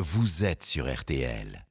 Vous êtes sur RTL.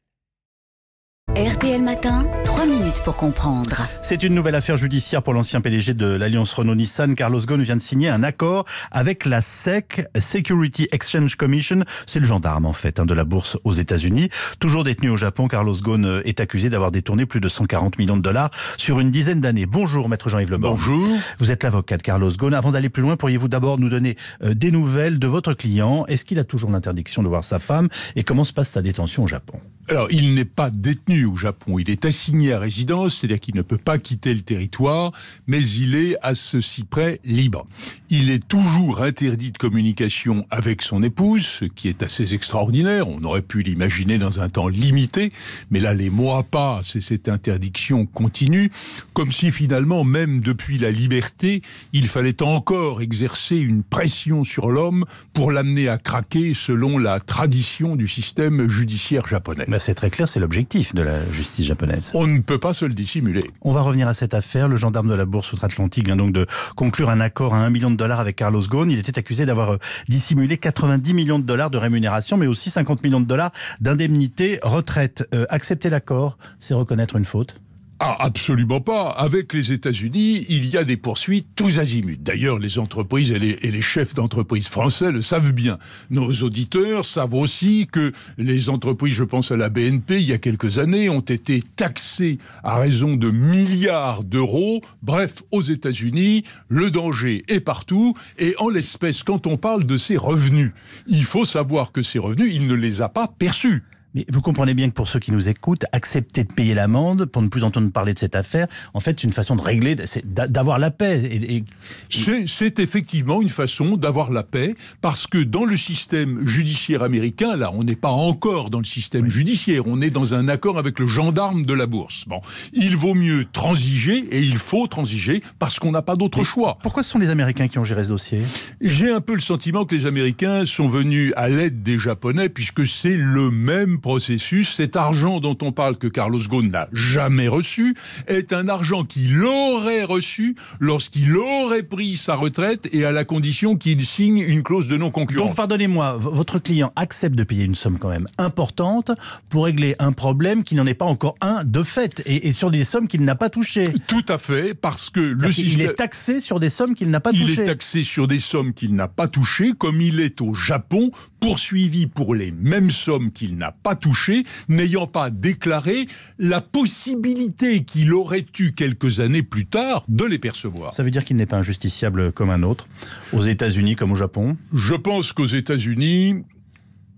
RTL Matin, 3 minutes pour comprendre. C'est une nouvelle affaire judiciaire pour l'ancien PDG de l'Alliance Renault-Nissan. Carlos Ghosn vient de signer un accord avec la SEC, Security Exchange Commission. C'est le gendarme, en fait, hein, de la bourse aux États-Unis. Toujours détenu au Japon, Carlos Ghosn est accusé d'avoir détourné plus de 140 millions de dollars sur une dizaine d'années. Bonjour, maître Jean-Yves Le Bonjour. Vous êtes l'avocat de Carlos Ghosn. Avant d'aller plus loin, pourriez-vous d'abord nous donner euh, des nouvelles de votre client Est-ce qu'il a toujours l'interdiction de voir sa femme Et comment se passe sa détention au Japon alors, il n'est pas détenu au Japon. Il est assigné à résidence, c'est-à-dire qu'il ne peut pas quitter le territoire, mais il est à ceci près libre. Il est toujours interdit de communication avec son épouse, ce qui est assez extraordinaire. On aurait pu l'imaginer dans un temps limité, mais là, les mois passent et cette interdiction continue, comme si finalement, même depuis la liberté, il fallait encore exercer une pression sur l'homme pour l'amener à craquer selon la tradition du système judiciaire japonais. Bah, c'est très clair, c'est l'objectif de la justice japonaise. On ne peut pas se le dissimuler. On va revenir à cette affaire. Le gendarme de la bourse outre-Atlantique vient donc de conclure un accord à 1 million de dollars avec Carlos Ghosn. Il était accusé d'avoir euh, dissimulé 90 millions de dollars de rémunération, mais aussi 50 millions de dollars d'indemnité retraite. Euh, accepter l'accord, c'est reconnaître une faute ah, absolument pas. Avec les États-Unis, il y a des poursuites tous azimuts. D'ailleurs, les entreprises et les, chefs d'entreprise français le savent bien. Nos auditeurs savent aussi que les entreprises, je pense à la BNP, il y a quelques années, ont été taxées à raison de milliards d'euros. Bref, aux États-Unis, le danger est partout. Et en l'espèce, quand on parle de ces revenus, il faut savoir que ces revenus, il ne les a pas perçus. Mais vous comprenez bien que pour ceux qui nous écoutent, accepter de payer l'amende pour ne plus entendre parler de cette affaire, en fait, c'est une façon de régler, d'avoir la paix. Et, C'est effectivement une façon d'avoir la paix, parce que dans le système judiciaire américain, là, on n'est pas encore dans le système judiciaire, on est dans un accord avec le gendarme de la bourse. Bon, il vaut mieux transiger, et il faut transiger, parce qu'on n'a pas d'autre choix. Pourquoi ce sont les Américains qui ont géré ce dossier J'ai un peu le sentiment que les Américains sont venus à l'aide des Japonais, puisque c'est le même processus, cet argent dont on parle que Carlos Ghosn n'a jamais reçu, est un argent qu'il aurait reçu lorsqu'il aurait pris sa retraite et à la condition qu'il signe une clause de non-concurrence. Donc pardonnez-moi, votre client accepte de payer une somme quand même importante pour régler un problème qui n'en est pas encore un de fait et, sur des sommes qu'il n'a pas touchées. Tout à fait, parce que le Il est taxé sur des sommes qu'il n'a pas touchées. Il est taxé sur des sommes qu'il n'a pas touchées, comme il est au Japon poursuivi pour les mêmes sommes qu'il n'a pas touchées, n'ayant pas déclaré la possibilité qu'il aurait eu quelques années plus tard de les percevoir. Ça veut dire qu'il n'est pas injusticiable comme un autre, aux États-Unis comme au Japon Je pense qu'aux États-Unis,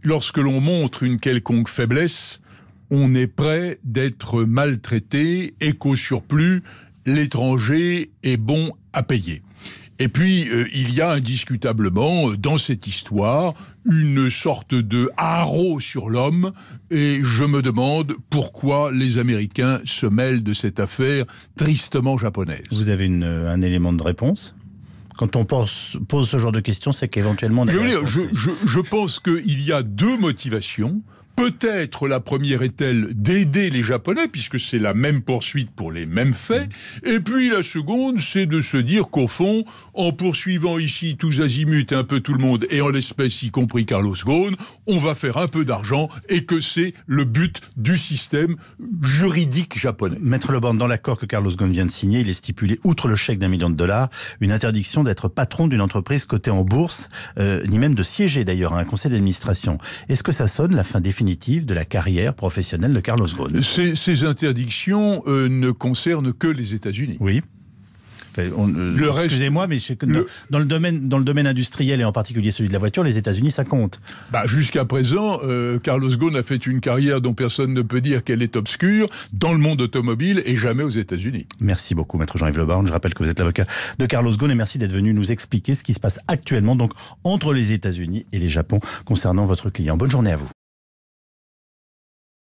lorsque l'on montre une quelconque faiblesse, on est prêt d'être maltraité et qu'au surplus, l'étranger est bon à payer. Et puis, euh, il y a indiscutablement, euh, dans cette histoire, une sorte de haro sur l'homme, et je me demande pourquoi les Américains se mêlent de cette affaire tristement japonaise. Vous avez euh, un élément de réponse quand on pose ce genre de questions, c'est qu'éventuellement... Je, je, je, je pense qu'il y a deux motivations Peut-être la première est-elle d'aider les Japonais, puisque c'est la même poursuite pour les mêmes faits. Et puis la seconde, c'est de se dire qu'au fond, en poursuivant ici tous azimuts, un peu tout le monde, et en l'espèce y compris Carlos Ghosn, on va faire un peu d'argent et que c'est le but du système juridique japonais. Maître Leborn, dans l'accord que Carlos Ghosn vient de signer, il est stipulé, outre le chèque d'un million de dollars, une interdiction d'être patron d'une entreprise cotée en bourse, euh, ni même de siéger d'ailleurs à un conseil d'administration. Est-ce que ça sonne la fin définitive de la carrière professionnelle de Carlos Ghosn. Ces, interdictions euh, ne concernent que les États-Unis. Oui. Euh, reste, Excusez-moi, mais dans, le domaine, dans le domaine industriel et en particulier celui de la voiture, les États-Unis, ça compte. Bah, jusqu'à présent, euh, Carlos Ghosn a fait une carrière dont personne ne peut dire qu'elle est obscure dans le monde automobile et jamais aux États-Unis. Merci beaucoup, maître Jean-Yves Le Je rappelle que vous êtes l'avocat de Carlos Ghosn et merci d'être venu nous expliquer ce qui se passe actuellement donc entre les États-Unis et les Japon concernant votre client. Bonne journée à vous.